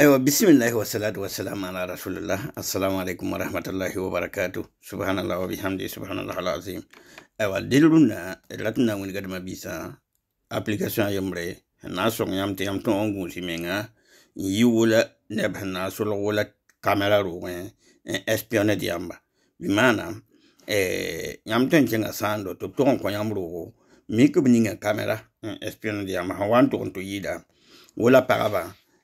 ايوا بسم الله والصلاه والسلام على رسول الله السلام عليكم ورحمه الله وبركاته سبحان الله وبحمده سبحان الله العظيم ايوا ديلونا لاتنا وين قد ما بيسا ابليكاسيون يمري ناسون يامتي يامتون اونغو مينا يولا نبه الناس ولا كاميرا روين اسبيون ديامبا بمعنى yamten chenga sando to ton ko yamru mi ko ميكو kamera كاميرا dia ديامبا wan to to yida ولا parava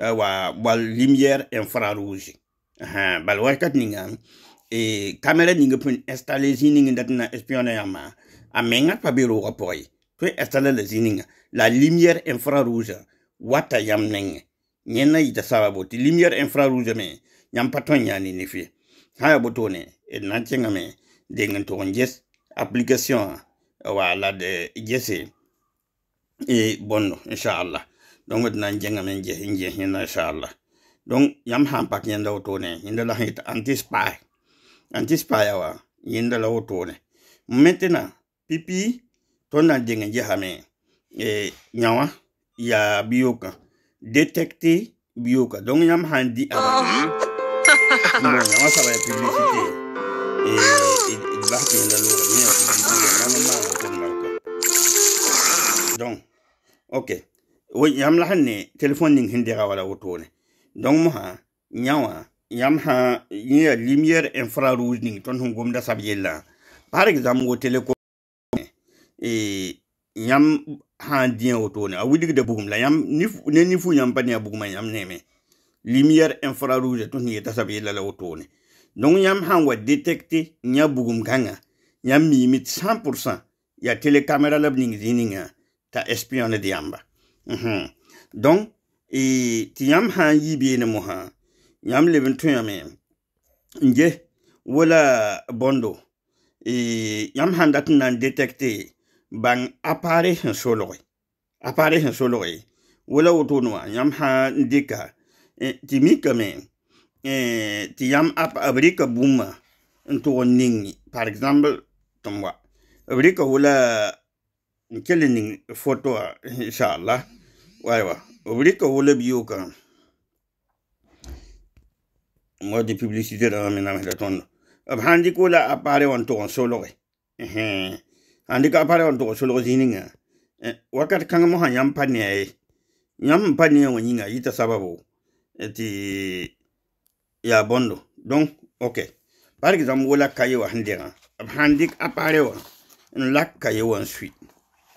wa bal lumière infrarouge ha bal wakat ninga e kamera nga pun installer zininga datna espionner ma amenga pa biro poi. to installer le zininga la lumière infrarouge wata yam nenge nyena ita sababu ti lumière infrarouge me nyam paton yani ni fi haya botone e nanchenga me dengen to nges application la de jesse e bonno inshallah don wadna jenga men je hinje hinna inshallah don yam ham pak yenda wotone yinda la hita antispai antispai wa yinda la wotone maintenant pipi tonna jenga je hame e nyawa ya bioka détecter bioka dong yam han di ara bon nyawa ça va publicité e il va que la lo mais publicité ma na na donc OK yam la hanne telefon ning hindi ga wala wotone donc mo ha nyawa yam ha ya lumière infrarouge ning ton hongom da sabiela par exemple go teleko e yam ha dien wotone a widi de bugum la yam ni ne ni fu yam pani bugum yam neme lumière infrarouge ton ni da sabiela la wotone donc yam ha wa détecter nya bugum kanga yam mi mit 100% ya telekamera lab ning zininga ta espionne de yamba donc et yam han n yi beene mo ha. Yam leb n tõyame n ge wala bondo. Et yam n dat n na bang apare sẽn solge apare sẽn solge wala wotone e, yam ha ndika n dɩka tɩ ap tɩ yãmb b par exemple tomwa abrika kele ning photo a insha Allah waiwa obrika wole biyo kan mo de publicité da men na meta ton ab handi ko la apare on to solo ke eh handi ka apare on to solo zininga e, wakat kanga mo han yam pani ai e. yam pani on yinga ita sababu eti ya bondo donc ok par exemple wala kayo handi ab handi apare wa lak kayo ensuite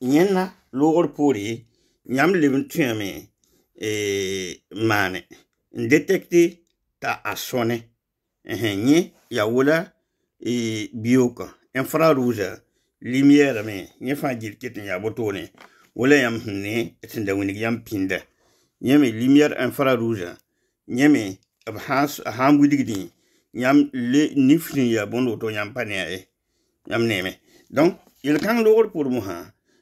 nyina loogr poore yãmb leb n tõeme maane n detekte t'a a sõne yẽ ya wola bioka infrarouge lumière me yẽ fãa gil ket n yaa botone wala yãmb sẽn ne sẽn da wing yãmb pĩnda yẽ me lumière infrarouge yẽ me b sãn wilgdẽ yãmb le nif sẽn yaa bõnd woto yãmb pa ne a ye yãmb neeme donc yel-kãng loogr poor mosã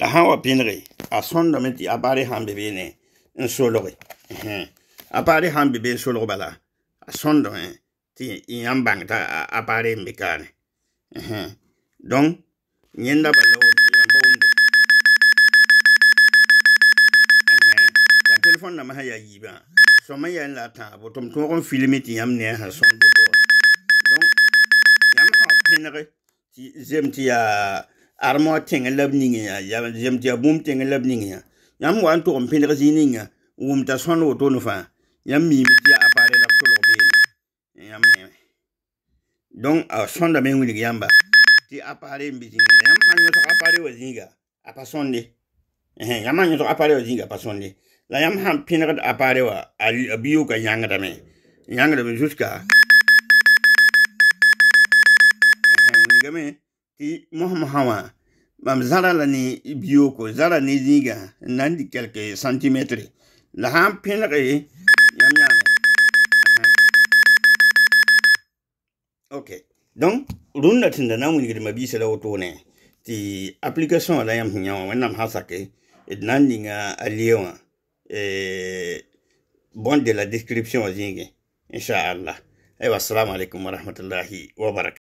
da han wa pinre a son do meti a bare han bebe ne en solo re a bare han bebe solo bala a son do en eh, ti yan bang ta a bare mi kane donc nyenda bala yan bonde ya telefon na ma ha ya yiba so ma ya la ta bo tom to kon filmi ti yam ne ha son do donc yam ha pinre ti zem ti ya armo tenge lab ninge ya jam dia bum tenge lab ninge ya yam wan to on pin rezi ninge um ta son o tonu fa yam mi mi dia apare lab solo be yam ne don a son da mengu ni yamba ti apare mi ti ne yam han yo apare o zinga a pa son de eh yam han yo apare o zinga pa son de la yam han pin rezi apare wa a biu ka yanga da me yanga da me juska Gamin. ti mohamhawa mam zara la ni bioko zara ni ziga nan di quelques centimètres la ham pinre yam yam ok donc runda tinda na wuni gidi mabisa la woto ne ti application la yam nyawa wannan hasake nan dinga aliyewa eh bon de la description zinge insha Allah aywa assalamu alaikum wa rahmatullahi wa barakatuh